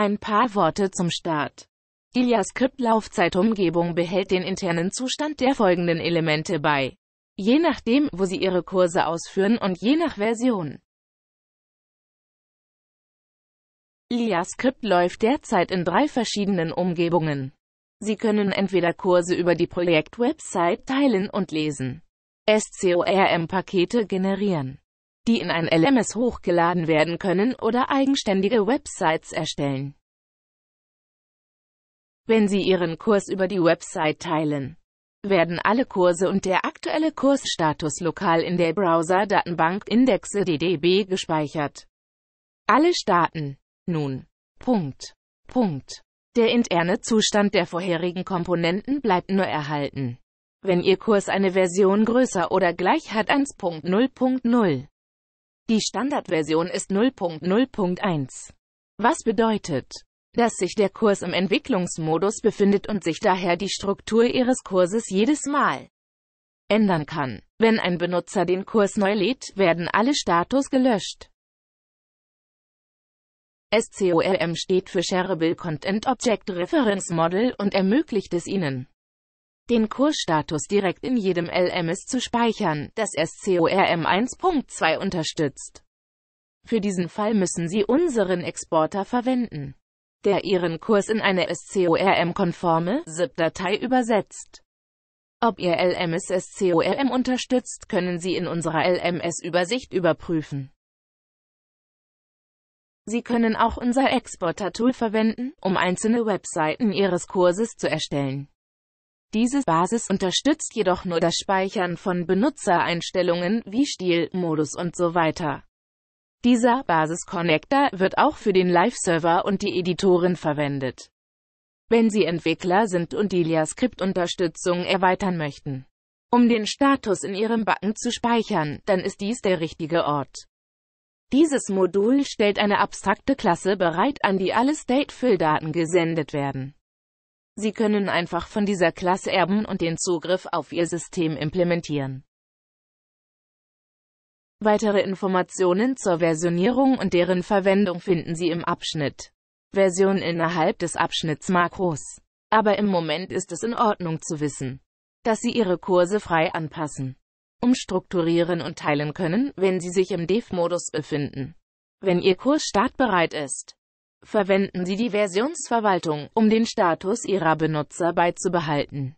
Ein paar Worte zum Start. Die JavaScript-Laufzeitumgebung behält den internen Zustand der folgenden Elemente bei. Je nachdem, wo Sie Ihre Kurse ausführen und je nach Version. LiaScript läuft derzeit in drei verschiedenen Umgebungen. Sie können entweder Kurse über die Projektwebsite teilen und lesen, SCORM-Pakete generieren die in ein LMS hochgeladen werden können oder eigenständige Websites erstellen, wenn Sie Ihren Kurs über die Website teilen werden alle Kurse und der aktuelle Kursstatus lokal in der Browser-Datenbank Indexe DDB gespeichert. Alle starten. Nun. Punkt. Punkt. Der interne Zustand der vorherigen Komponenten bleibt nur erhalten. Wenn Ihr Kurs eine Version größer oder gleich hat 1.0.0, die Standardversion ist 0.0.1. Was bedeutet, dass sich der Kurs im Entwicklungsmodus befindet und sich daher die Struktur Ihres Kurses jedes Mal ändern kann. Wenn ein Benutzer den Kurs neu lädt, werden alle Status gelöscht. SCORM steht für Shareable Content Object Reference Model und ermöglicht es Ihnen, den Kursstatus direkt in jedem LMS zu speichern, das SCORM 1.2 unterstützt. Für diesen Fall müssen Sie unseren Exporter verwenden, der Ihren Kurs in eine SCORM-konforme ZIP-Datei übersetzt. Ob Ihr LMS SCORM unterstützt, können Sie in unserer LMS-Übersicht überprüfen. Sie können auch unser Exporter-Tool verwenden, um einzelne Webseiten Ihres Kurses zu erstellen. Diese Basis unterstützt jedoch nur das Speichern von Benutzereinstellungen wie Stil, Modus und so weiter. Dieser Basis-Connector wird auch für den Live-Server und die Editorin verwendet, wenn Sie Entwickler sind und die liascript unterstützung erweitern möchten. Um den Status in Ihrem Backen zu speichern, dann ist dies der richtige Ort. Dieses Modul stellt eine abstrakte Klasse bereit, an die alle state fill daten gesendet werden. Sie können einfach von dieser Klasse erben und den Zugriff auf Ihr System implementieren. Weitere Informationen zur Versionierung und deren Verwendung finden Sie im Abschnitt Version innerhalb des Abschnitts Makros. Aber im Moment ist es in Ordnung zu wissen, dass Sie Ihre Kurse frei anpassen, umstrukturieren und teilen können, wenn Sie sich im Dev-Modus befinden. Wenn Ihr Kurs startbereit ist, verwenden sie die Versionsverwaltung, um den Status ihrer Benutzer beizubehalten.